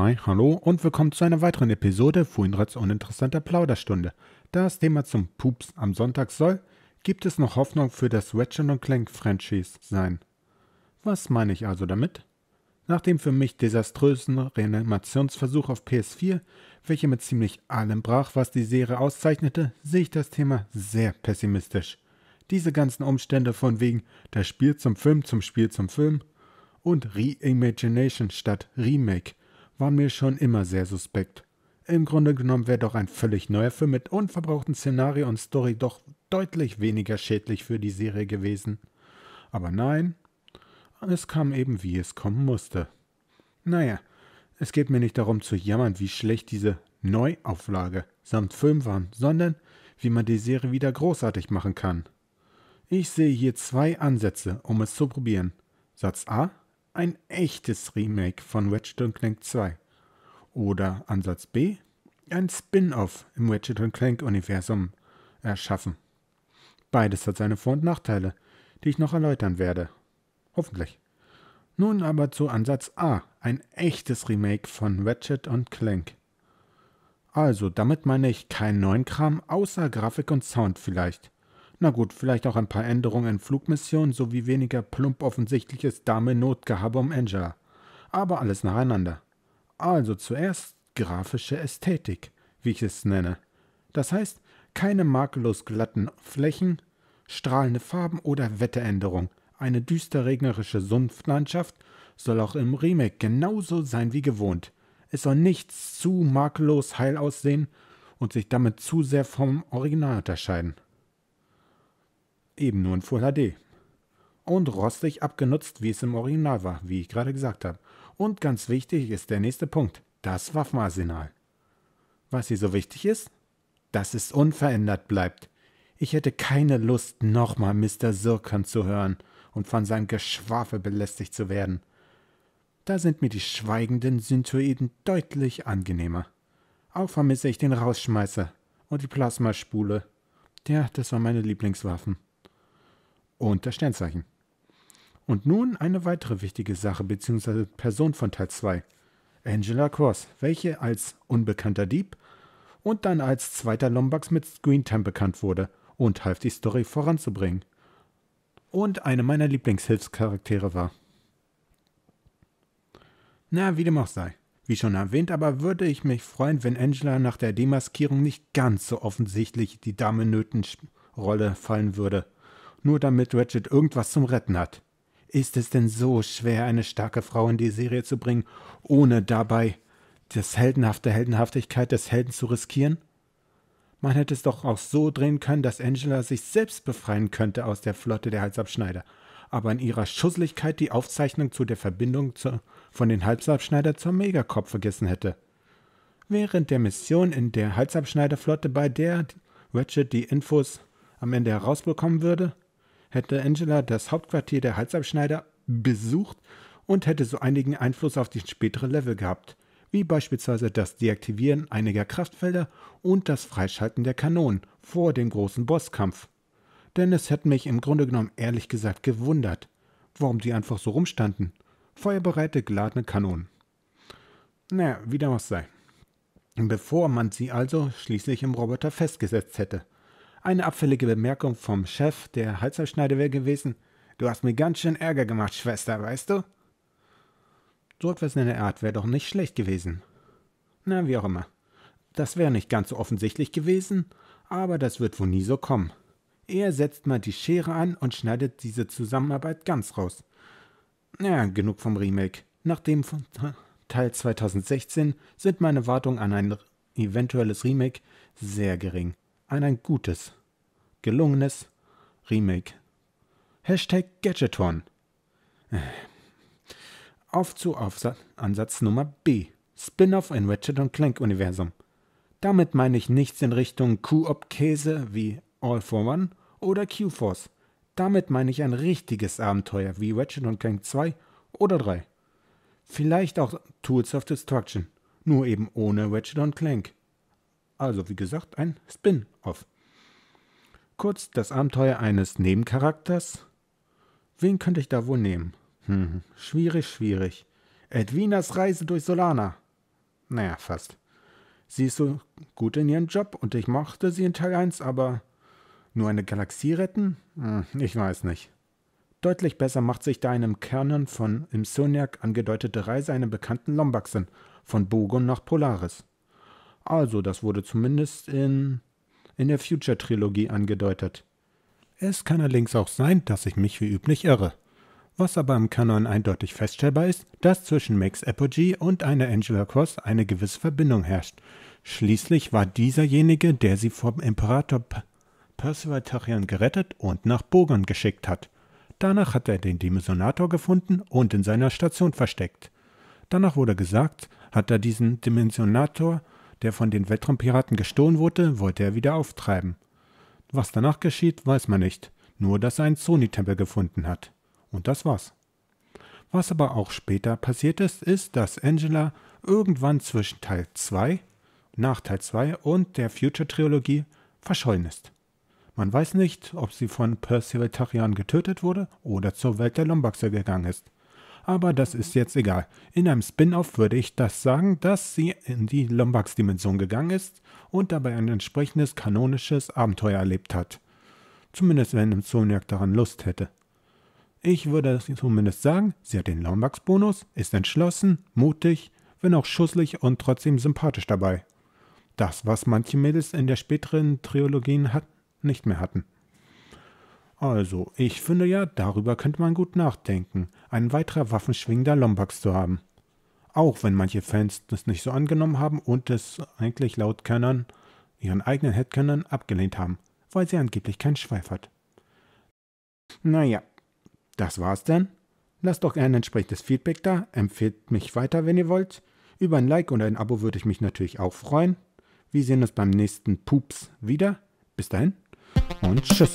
Hi, hallo und willkommen zu einer weiteren Episode Fuinrats uninteressanter Plauderstunde. Da das Thema zum Pups am Sonntag soll, gibt es noch Hoffnung für das Ratchet Clank Franchise sein. Was meine ich also damit? Nach dem für mich desaströsen Reanimationsversuch auf PS4, welcher mit ziemlich allem brach, was die Serie auszeichnete, sehe ich das Thema sehr pessimistisch. Diese ganzen Umstände von wegen das Spiel zum Film zum Spiel zum Film und Reimagination statt Remake war mir schon immer sehr suspekt. Im Grunde genommen wäre doch ein völlig neuer Film mit unverbrauchten Szenario und Story doch deutlich weniger schädlich für die Serie gewesen. Aber nein, es kam eben, wie es kommen musste. Naja, es geht mir nicht darum zu jammern, wie schlecht diese Neuauflage samt Film war, sondern wie man die Serie wieder großartig machen kann. Ich sehe hier zwei Ansätze, um es zu probieren. Satz A ein echtes Remake von Ratchet Clank 2. Oder Ansatz B, ein Spin-off im Ratchet Clank-Universum erschaffen. Beides hat seine Vor- und Nachteile, die ich noch erläutern werde. Hoffentlich. Nun aber zu Ansatz A, ein echtes Remake von Ratchet Clank. Also, damit meine ich keinen neuen Kram außer Grafik und Sound vielleicht. Na gut, vielleicht auch ein paar Änderungen in Flugmissionen sowie weniger plump offensichtliches Dame-Notgehabe um Angela. Aber alles nacheinander. Also zuerst grafische Ästhetik, wie ich es nenne. Das heißt, keine makellos glatten Flächen, strahlende Farben oder Wetteränderung. Eine düster regnerische Sumpflandschaft soll auch im Remake genauso sein wie gewohnt. Es soll nichts zu makellos heil aussehen und sich damit zu sehr vom Original unterscheiden eben nur in Full HD. Und rostig abgenutzt, wie es im Original war, wie ich gerade gesagt habe. Und ganz wichtig ist der nächste Punkt, das Waffenarsenal. Was hier so wichtig ist? Dass es unverändert bleibt. Ich hätte keine Lust, nochmal Mr. Sirkan zu hören und von seinem Geschwafel belästigt zu werden. Da sind mir die schweigenden Synthoiden deutlich angenehmer. Auch vermisse ich den Rausschmeißer und die Plasmaspule. Ja, das war meine Lieblingswaffen und das Sternzeichen. Und nun eine weitere wichtige Sache bzw. Person von Teil 2. Angela Cross, welche als unbekannter Dieb und dann als zweiter Lombax mit Screentime bekannt wurde und half die Story voranzubringen. Und eine meiner Lieblingshilfscharaktere war. Na, wie dem auch sei. Wie schon erwähnt, aber würde ich mich freuen, wenn Angela nach der Demaskierung nicht ganz so offensichtlich die Dame-Nöten-Rolle fallen würde nur damit Ratchet irgendwas zum Retten hat. Ist es denn so schwer, eine starke Frau in die Serie zu bringen, ohne dabei das heldenhafte Heldenhaftigkeit des Helden zu riskieren? Man hätte es doch auch so drehen können, dass Angela sich selbst befreien könnte aus der Flotte der Halsabschneider. Aber in ihrer Schusslichkeit die Aufzeichnung zu der Verbindung zu, von den Halsabschneider zur Megakopf vergessen hätte. Während der Mission in der Halsabschneiderflotte, bei der Ratchet die Infos am Ende herausbekommen würde, hätte Angela das Hauptquartier der Halsabschneider besucht und hätte so einigen Einfluss auf die spätere Level gehabt, wie beispielsweise das Deaktivieren einiger Kraftfelder und das Freischalten der Kanonen vor dem großen Bosskampf. Denn es hätte mich im Grunde genommen ehrlich gesagt gewundert, warum sie einfach so rumstanden. Feuerbereite geladene Kanonen. Naja, wie dem auch sei. Bevor man sie also schließlich im Roboter festgesetzt hätte – eine abfällige Bemerkung vom Chef der Halsabschneider wäre gewesen, du hast mir ganz schön Ärger gemacht, Schwester, weißt du? So etwas in der Art wäre doch nicht schlecht gewesen. Na, wie auch immer. Das wäre nicht ganz so offensichtlich gewesen, aber das wird wohl nie so kommen. Er setzt mal die Schere an und schneidet diese Zusammenarbeit ganz raus. Na, Ja, genug vom Remake. Nach dem Teil 2016 sind meine Wartungen an ein eventuelles Remake sehr gering, an ein gutes gelungenes Remake. Hashtag Gadgeton. Auf zu Aufsatz, Ansatz Nummer B. Spin-off in Ratchet und Clank Universum. Damit meine ich nichts in Richtung Q-Op-Käse wie All for One oder Q-Force. Damit meine ich ein richtiges Abenteuer wie Ratchet und Clank 2 oder 3. Vielleicht auch Tools of Destruction, nur eben ohne Ratchet und Clank. Also wie gesagt, ein Spin-off. Kurz das Abenteuer eines Nebencharakters. Wen könnte ich da wohl nehmen? Hm, schwierig, schwierig. Edwinas Reise durch Solana. Naja, fast. Sie ist so gut in ihrem Job und ich mochte sie in Teil 1, aber nur eine Galaxie retten? Hm, ich weiß nicht. Deutlich besser macht sich da eine im Kernen von im Soniac angedeutete Reise einem bekannten Lombax Lombaxen von Bogon nach Polaris. Also, das wurde zumindest in in der Future-Trilogie angedeutet. Es kann allerdings auch sein, dass ich mich wie üblich irre. Was aber im Kanon eindeutig feststellbar ist, dass zwischen Max Apogee und einer Angela Cross eine gewisse Verbindung herrscht. Schließlich war dieserjenige, der sie vom Imperator P Percival Tarion gerettet und nach Bogon geschickt hat. Danach hat er den Dimensionator gefunden und in seiner Station versteckt. Danach wurde gesagt, hat er diesen Dimensionator der von den Weltraumpiraten gestohlen wurde, wollte er wieder auftreiben. Was danach geschieht, weiß man nicht. Nur, dass er einen Sony-Tempel gefunden hat. Und das war's. Was aber auch später passiert ist, ist, dass Angela irgendwann zwischen Teil 2, nach Teil 2 und der Future-Trilogie verschollen ist. Man weiß nicht, ob sie von Percival Tarian getötet wurde oder zur Welt der Lombaxer gegangen ist aber das ist jetzt egal. In einem Spin-off würde ich das sagen, dass sie in die Lombax-Dimension gegangen ist und dabei ein entsprechendes kanonisches Abenteuer erlebt hat. Zumindest wenn Zoniac daran Lust hätte. Ich würde zumindest sagen, sie hat den Lombax-Bonus, ist entschlossen, mutig, wenn auch schusslich und trotzdem sympathisch dabei. Das, was manche Mädels in der späteren Trilogien hat, nicht mehr hatten. Also, ich finde ja, darüber könnte man gut nachdenken, ein weiterer waffenschwingender Lombax zu haben. Auch wenn manche Fans das nicht so angenommen haben und es eigentlich laut Könnern ihren eigenen Headkernern abgelehnt haben, weil sie angeblich keinen Schweif hat. Naja, das war's denn. Lasst doch ein entsprechendes Feedback da, empfehlt mich weiter, wenn ihr wollt. Über ein Like und ein Abo würde ich mich natürlich auch freuen. Wir sehen uns beim nächsten Pups wieder. Bis dahin und tschüss.